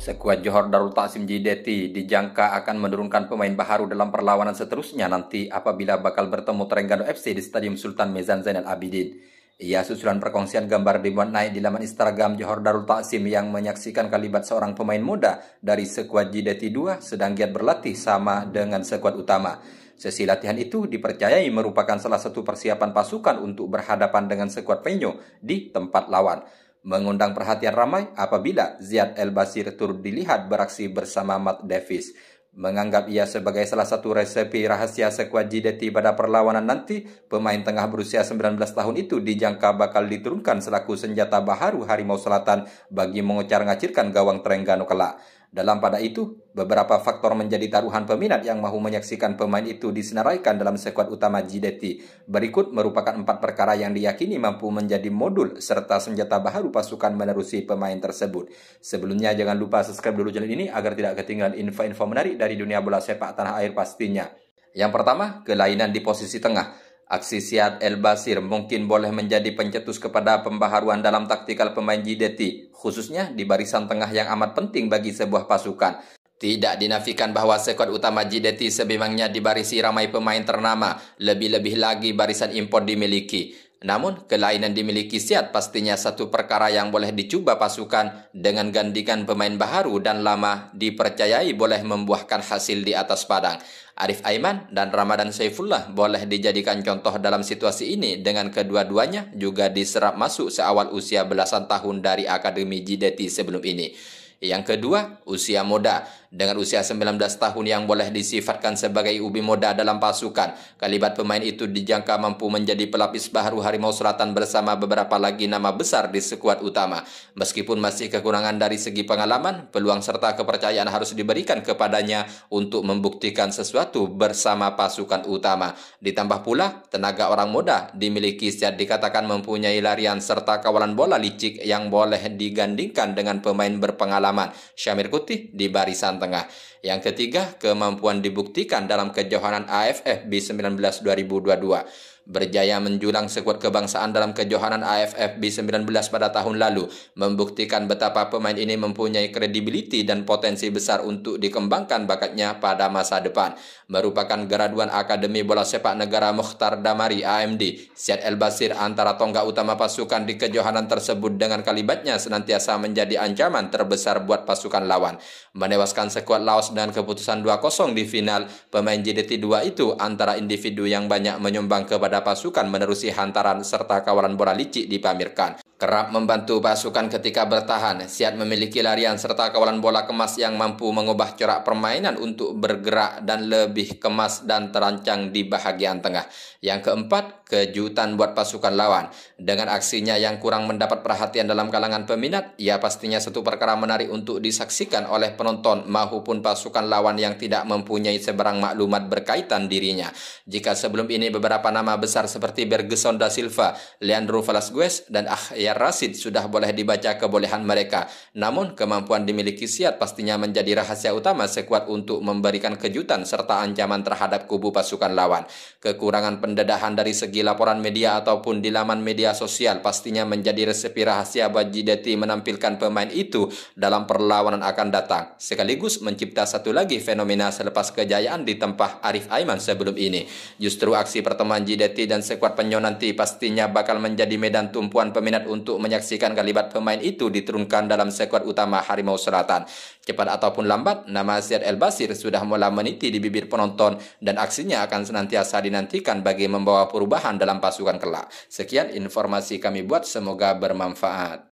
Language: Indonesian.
Sekuat Johor Darul Taksim JDT dijangka akan menurunkan pemain baharu dalam perlawanan seterusnya nanti apabila bakal bertemu Terengganu FC di Stadium Sultan Mezan Zainal Abidin. Ia susulan perkongsian gambar dimuat naik di laman Instagram Johor Darul Taksim yang menyaksikan kalibat seorang pemain muda dari sekuat JDT 2 sedang giat berlatih sama dengan sekuat utama. Sesi latihan itu dipercayai merupakan salah satu persiapan pasukan untuk berhadapan dengan sekuat penyu di tempat lawan mengundang perhatian ramai apabila Ziad El-Basir turut dilihat beraksi bersama Matt Davis. Menganggap ia sebagai salah satu resepi rahasia sekuat JDT pada perlawanan nanti, pemain tengah berusia 19 tahun itu dijangka bakal diturunkan selaku senjata baharu Harimau Selatan bagi mengocar-ngacirkan gawang Terengganu kelak. Dalam pada itu, beberapa faktor menjadi taruhan peminat yang mahu menyaksikan pemain itu disenaraikan dalam skuad utama JDT. Berikut merupakan empat perkara yang diyakini mampu menjadi modul serta senjata baharu pasukan menerusi pemain tersebut. Sebelumnya, jangan lupa subscribe dulu channel ini agar tidak ketinggalan info-info menarik dari dunia bola sepak tanah air pastinya. Yang pertama, kelainan di posisi tengah. Aksi Siad El Basir mungkin boleh menjadi pencetus kepada pembaharuan dalam taktikal pemain JDT, khususnya di barisan tengah yang amat penting bagi sebuah pasukan. Tidak dinafikan bahwa sekod utama JDT sebimangnya dibarisi ramai pemain ternama, lebih-lebih lagi barisan impor dimiliki. Namun, kelainan dimiliki Siat pastinya satu perkara yang boleh dicuba pasukan dengan gandikan pemain baharu dan lama dipercayai boleh membuahkan hasil di atas padang. Arif Aiman dan Ramadan Saifullah boleh dijadikan contoh dalam situasi ini dengan kedua-duanya juga diserap masuk seawal usia belasan tahun dari Akademi JDT sebelum ini. Yang kedua, usia muda. Dengan usia 19 tahun yang boleh disifatkan sebagai ubi muda dalam pasukan, kalibat pemain itu dijangka mampu menjadi pelapis baru Harimau Selatan bersama beberapa lagi nama besar di sekuat utama. Meskipun masih kekurangan dari segi pengalaman, peluang serta kepercayaan harus diberikan kepadanya untuk membuktikan sesuatu bersama pasukan utama. Ditambah pula, tenaga orang muda dimiliki sejak dikatakan mempunyai larian serta kawalan bola licik yang boleh digandingkan dengan pemain berpengalaman. Syamir Kuti di barisan Tengah. Yang ketiga, kemampuan dibuktikan dalam kejohanan AFF B19 2022 berjaya menjulang sekuat kebangsaan dalam kejohanan AFF B19 pada tahun lalu, membuktikan betapa pemain ini mempunyai kredibiliti dan potensi besar untuk dikembangkan bakatnya pada masa depan. Merupakan graduan Akademi Bola Sepak Negara Mukhtar Damari AMD, Syed El Basir antara tonggak utama pasukan di kejohanan tersebut dengan kalibatnya senantiasa menjadi ancaman terbesar buat pasukan lawan. Menewaskan sekuat Laos dengan keputusan 2-0 di final, pemain JDT2 itu antara individu yang banyak menyumbang kepada pasukan menerusi hantaran serta kawalan bola licik dipamerkan. Kerap membantu pasukan ketika bertahan, Siat memiliki larian serta kawalan bola kemas yang mampu mengubah corak permainan untuk bergerak dan lebih kemas dan terancang di bahagian tengah. Yang keempat, kejutan buat pasukan lawan. Dengan aksinya yang kurang mendapat perhatian dalam kalangan peminat, ia pastinya satu perkara menarik untuk disaksikan oleh penonton maupun pasukan lawan yang tidak mempunyai seberang maklumat berkaitan dirinya. Jika sebelum ini beberapa nama besar seperti Bergeson da Silva, Leandro Velasquez, dan Ahya Rasid sudah boleh dibaca kebolehan mereka. Namun, kemampuan dimiliki Siad pastinya menjadi rahasia utama sekuat untuk memberikan kejutan serta ancaman terhadap kubu pasukan lawan. Kekurangan pendedahan dari segi laporan media ataupun di laman media sosial pastinya menjadi resepi rahasia bagi Deti menampilkan pemain itu dalam perlawanan akan datang, sekaligus mencipta satu lagi fenomena selepas kejayaan di tempah Arif Aiman sebelum ini. Justru aksi pertemuan Jideti dan sekuat penyonanti pastinya bakal menjadi medan tumpuan peminat untuk untuk menyaksikan kalimat pemain itu diturunkan dalam sekuat utama Harimau Selatan. Cepat ataupun lambat, nama Syed El Basir sudah mulai meniti di bibir penonton dan aksinya akan senantiasa dinantikan bagi membawa perubahan dalam pasukan kelak. Sekian informasi kami buat, semoga bermanfaat.